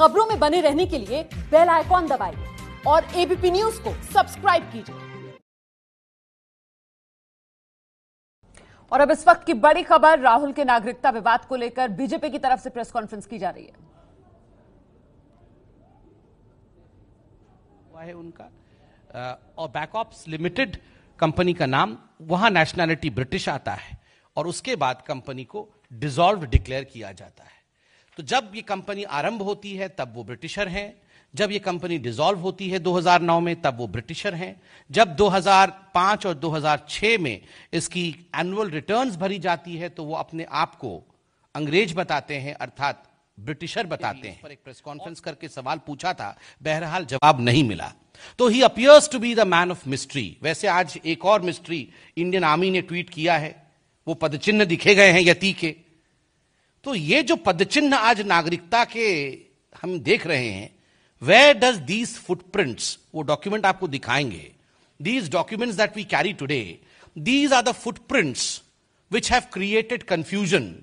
खबरों में बने रहने के लिए बेल आइकॉन दबाइए और एबीपी न्यूज को सब्सक्राइब कीजिए और अब इस वक्त की बड़ी खबर राहुल के नागरिकता विवाद को लेकर बीजेपी की तरफ से प्रेस कॉन्फ्रेंस की जा रही है है उनका और बैकऑप्स लिमिटेड कंपनी का नाम वहां नेशनैलिटी ब्रिटिश आता है और उसके बाद कंपनी को डिसॉल्व डिक्लेयर किया जाता है तो जब ये कंपनी आरंभ होती है तब वो ब्रिटिशर हैं जब ये कंपनी डिसॉल्व होती है 2009 में तब वो ब्रिटिशर हैं जब 2005 और 2006 में इसकी एनुअल रिटर्न्स भरी जाती है तो वो अपने आप को अंग्रेज बताते हैं अर्थात ब्रिटिशर बताते हैं पर एक प्रेस कॉन्फ्रेंस करके सवाल पूछा था बहरहाल जवाब नहीं मिला तो ही appears to be the man of mystery वैसे आज एक और मिस्ट्री इंडियन आर्मी ने ट्वीट किया है वो पदचिन्ह दिखे गए हैं यती के तो ये जो पदचिन्ह आज नागरिकता के हम देख रहे हैं वेयर डज दीज फुटप्रिंट्स वो डॉक्यूमेंट आपको दिखाएंगे these documents that we carry today these are the footprints which have created confusion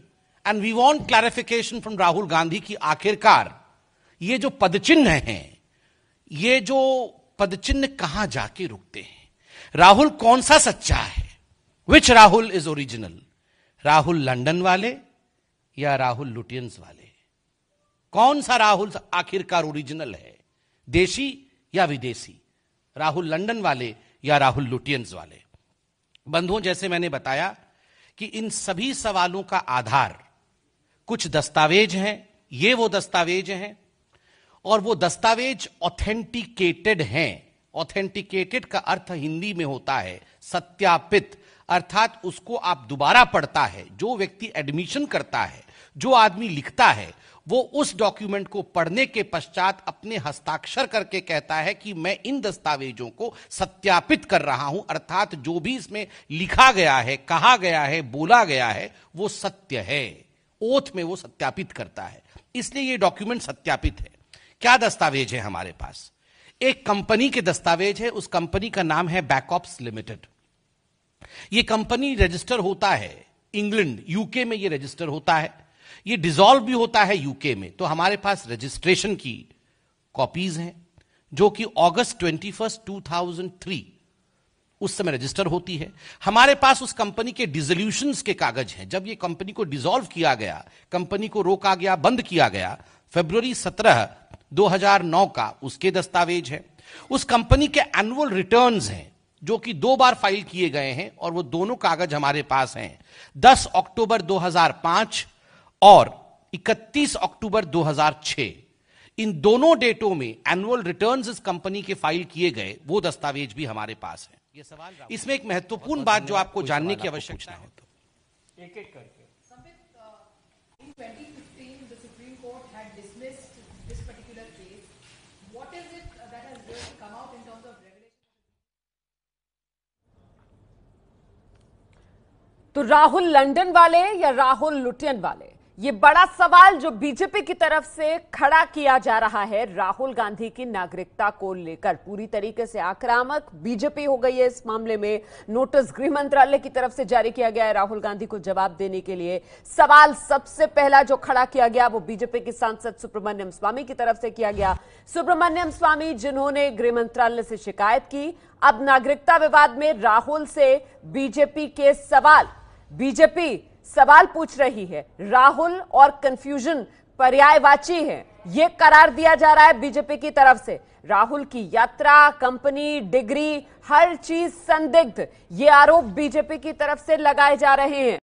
and we want clarification from Rahul Gandhi की आखिरकार ये जो पदचिन्ह हैं ये जो पदचिन्ह कहां जाके रुकते हैं राहुल कौन सा सच्चा है which Rahul is original Rahul London वाले या राहुल लुटियंस वाले कौन सा राहुल आखिरकार ओरिजिनल है देशी या विदेशी राहुल लंदन वाले या राहुल लुटियंस वाले बंधुओं जैसे मैंने बताया कि इन सभी सवालों का आधार कुछ दस्तावेज हैं ये वो दस्तावेज हैं और वो दस्तावेज ऑथेंटिकेटेड हैं ऑथेंटिकेटेड का अर्थ हिंदी में होता है सत्यापित अर्थात उसको आप दोबारा पढ़ता है जो व्यक्ति एडमिशन करता है जो आदमी लिखता है वो उस डॉक्यूमेंट को पढ़ने के पश्चात अपने हस्ताक्षर करके कहता है कि मैं इन दस्तावेजों को सत्यापित कर रहा हूं अर्थात जो भी इसमें लिखा गया है कहा गया है बोला गया है वो सत्य है ओथ में वो सत्यापित करता है इसलिए ये डॉक्यूमेंट सत्यापित है क्या दस्तावेज है हमारे पास एक कंपनी के दस्तावेज है उस कंपनी का नाम है बैकऑप्स लिमिटेड ये कंपनी रजिस्टर होता है इंग्लैंड यूके में ये रजिस्टर होता है ये डिजोल्व भी होता है यूके में तो हमारे पास रजिस्ट्रेशन की कॉपीज हैं जो कि अगस्त twenty first two thousand three उस समय रजिस्टर होती है हमारे पास उस कंपनी के डिजोल्यूशन के कागज हैं जब ये कंपनी को डिजोल्व किया गया कंपनी को रोका गया बंद किया गया फेब्रवरी 17 2009 का उसके दस्तावेज है उस कंपनी के एनुअल रिटर्न्स हैं जो कि दो बार फाइल किए गए हैं और वो दोनों कागज हमारे पास हैं 10 अक्टूबर 2005 और 31 अक्टूबर 2006 इन दोनों डेटों में एनुअल रिटर्न्स इस कंपनी के फाइल किए गए वो दस्तावेज भी हमारे पास है ये सवाल इसमें एक महत्वपूर्ण बात जो आपको जानने की आवश्यकता है तो। एक एक करके uh, What is it uh, that has come out in terms of तो राहुल लंदन वाले या राहुल लुटियन वाले ये बड़ा सवाल जो बीजेपी की तरफ से खड़ा किया जा रहा है राहुल गांधी की नागरिकता को लेकर पूरी तरीके से आक्रामक बीजेपी हो गई है इस मामले में नोटिस गृह मंत्रालय की तरफ से जारी किया गया है राहुल गांधी को जवाब देने के लिए सवाल सबसे पहला जो खड़ा किया गया वो बीजेपी के सांसद सुब्रमण्यम स्वामी की तरफ से किया गया सुब्रमण्यम स्वामी जिन्होंने गृह मंत्रालय से शिकायत की अब नागरिकता विवाद में राहुल से बीजेपी के सवाल बीजेपी सवाल पूछ रही है राहुल और कंफ्यूजन पर्यायवाची है ये करार दिया जा रहा है बीजेपी की तरफ से राहुल की यात्रा कंपनी डिग्री हर चीज संदिग्ध ये आरोप बीजेपी की तरफ से लगाए जा रहे हैं